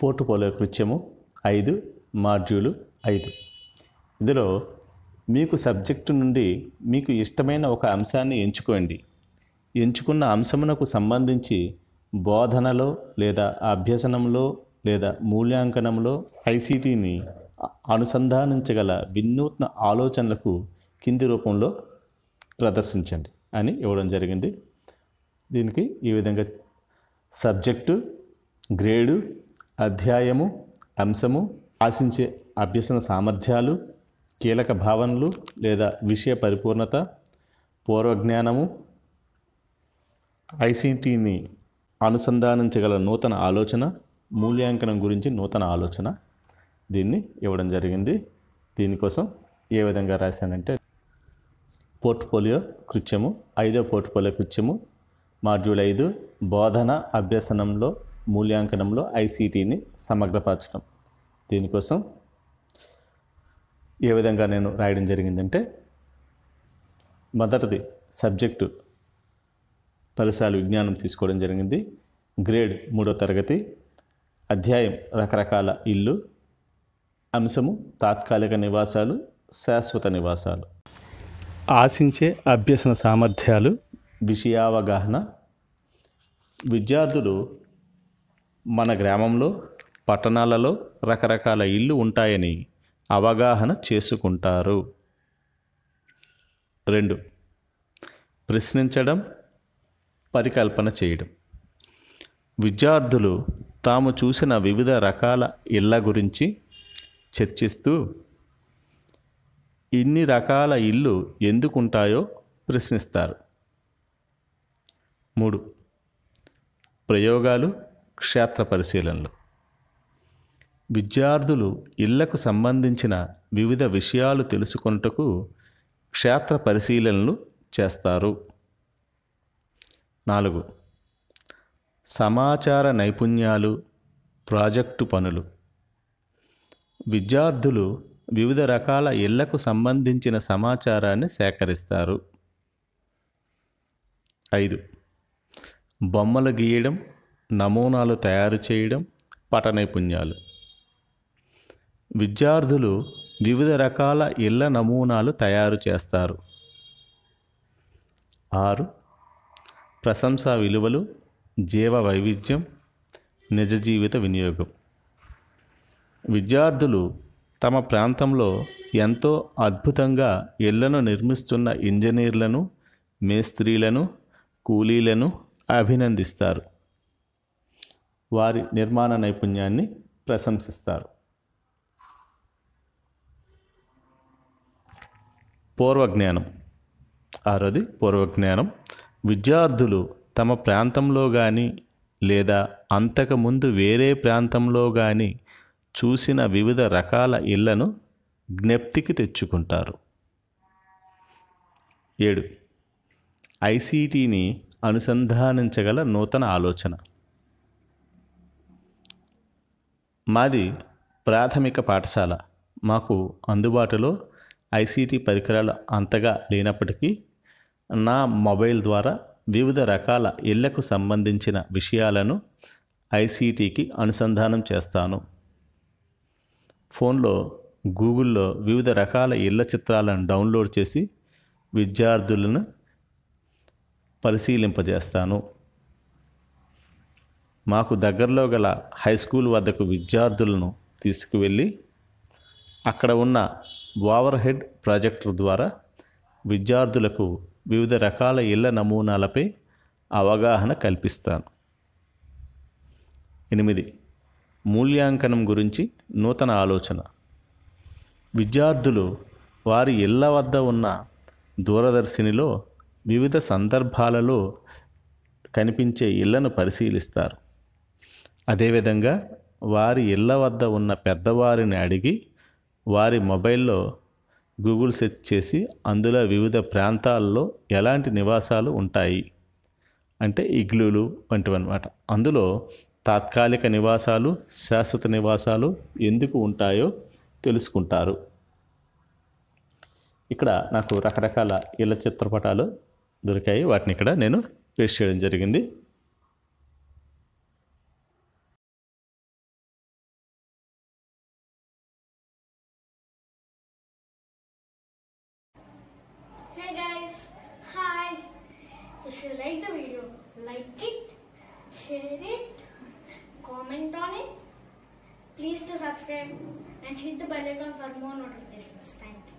Portfolio కృత్యము ఐదు module ఐదు ఇందులో మీకు సబ్జెక్టు నుండి మీకు ఇష్టమైన ఒక అంశాన్ని ఎంచుకోండి ఎంచుకున్న అంశమునకు సంబంధించి బోధనలో లేదా అభ్యసనంలో లేదా మూల్యాంకనంలో ఐసీటీని అనుసంధానించగల వినూత్న ఆలోచనలకు కింది రూపంలో ప్రదర్శించండి అని ఇవ్వడం జరిగింది దీనికి ఈ విధంగా సబ్జెక్టు గ్రేడు అధ్యాయము అంశము ఆశించే అభ్యసన సామర్థ్యాలు కీలక భావనలు లేదా విషయ పరిపూర్ణత పూర్వజ్ఞానము ఐసీటీని అనుసంధానించగల నూతన ఆలోచన మూల్యాంకనం గురించి నూతన ఆలోచన దీన్ని ఇవ్వడం జరిగింది దీనికోసం ఏ విధంగా రాశానంటే పోర్ట్ఫోలియో కృత్యము ఐదో పోర్ట్ఫోలియో కృత్యము మాడ్యూల్ ఐదు బోధన అభ్యసనంలో మూల్యాంకనంలో ఐసీటీని సమగ్రపరచడం దీనికోసం ఏ విధంగా నేను రాయడం జరిగిందంటే మొదటిది సబ్జెక్టు పరిసరాలు విజ్ఞానం తీసుకోవడం జరిగింది గ్రేడ్ మూడో తరగతి అధ్యాయం రకరకాల ఇల్లు అంశము తాత్కాలిక నివాసాలు శాశ్వత నివాసాలు ఆశించే అభ్యసన సామర్థ్యాలు విషయావగాహన విద్యార్థులు మన గ్రామంలో పట్టణాలలో రకరకాల ఇల్లు ఉంటాయని అవగాహన చేసుకుంటారు రెండు ప్రశ్నించడం పరికల్పన చేయడం విద్యార్థులు తాము చూసిన వివిధ రకాల ఇళ్ళ గురించి చర్చిస్తూ ఇన్ని రకాల ఇల్లు ఎందుకుంటాయో ప్రశ్నిస్తారు మూడు ప్రయోగాలు క్షేత్ర పరిశీలనలు విద్యార్థులు ఇళ్లకు సంబంధించిన వివిధ విషయాలు తెలుసుకొనుటకు క్షేత్ర పరిశీలనలు చేస్తారు నాలుగు సమాచార నైపుణ్యాలు ప్రాజెక్టు పనులు విద్యార్థులు వివిధ రకాల ఇళ్లకు సంబంధించిన సమాచారాన్ని సేకరిస్తారు ఐదు బొమ్మలు గీయడం నమూనాలు తయారు చేయడం నైపుణ్యాలు విద్యార్థులు వివిధ రకాల ఇళ్ల నమూనాలు తయారు చేస్తారు ఆరు ప్రశంసా విలువలు జీవ వైవిధ్యం నిజ జీవిత వినియోగం విద్యార్థులు తమ ప్రాంతంలో ఎంతో అద్భుతంగా ఇళ్లను నిర్మిస్తున్న ఇంజనీర్లను మేస్త్రీలను కూలీలను అభినందిస్తారు వారి నిర్మాణ నైపుణ్యాన్ని ప్రశంసిస్తారు పూర్వజ్ఞానం ఆరోది పూర్వజ్ఞానం విద్యార్థులు తమ ప్రాంతంలో కానీ లేదా అంతకుముందు వేరే ప్రాంతంలో కానీ చూసిన వివిధ రకాల ఇళ్లను జ్ఞప్తికి తెచ్చుకుంటారు ఏడు ఐసీటీని అనుసంధానించగల నూతన ఆలోచన మాది ప్రాథమిక పాఠశాల మాకు అందుబాటులో ఐసీటీ పరికరాలు అంతగా లేనప్పటికీ నా మొబైల్ ద్వారా వివిధ రకాల ఇళ్లకు సంబంధించిన విషయాలను ఐసీటీకి అనుసంధానం చేస్తాను ఫోన్లో గూగుల్లో వివిధ రకాల ఇళ్ల చిత్రాలను డౌన్లోడ్ చేసి విద్యార్థులను పరిశీలింపజేస్తాను మాకు దగ్గరలో గల హై స్కూల్ వద్దకు విద్యార్థులను తీసుకువెళ్ళి అక్కడ ఉన్న ఓవర్ హెడ్ ప్రాజెక్టర్ ద్వారా విద్యార్థులకు వివిధ రకాల ఇళ్ల నమూనాలపై అవగాహన కల్పిస్తాను ఎనిమిది మూల్యాంకనం గురించి నూతన ఆలోచన విద్యార్థులు వారి ఇళ్ల వద్ద ఉన్న దూరదర్శినిలో వివిధ సందర్భాలలో కనిపించే ఇళ్లను పరిశీలిస్తారు అదేవిధంగా వారి ఇళ్ళ వద్ద ఉన్న పెద్దవారిని అడిగి వారి మొబైల్లో గూగుల్ సెర్చ్ చేసి అందులో వివిధ ప్రాంతాల్లో ఎలాంటి నివాసాలు ఉంటాయి అంటే ఇగ్లూలు వంటివన్నమాట అందులో తాత్కాలిక నివాసాలు శాశ్వత నివాసాలు ఎందుకు ఉంటాయో తెలుసుకుంటారు ఇక్కడ నాకు రకరకాల ఇళ్ళ చిత్రపటాలు దొరికాయి వాటిని ఇక్కడ నేను పేస్ట్ చేయడం జరిగింది like it, share it, comment on it. Please to subscribe and hit the bell icon for more notifications. Thank you.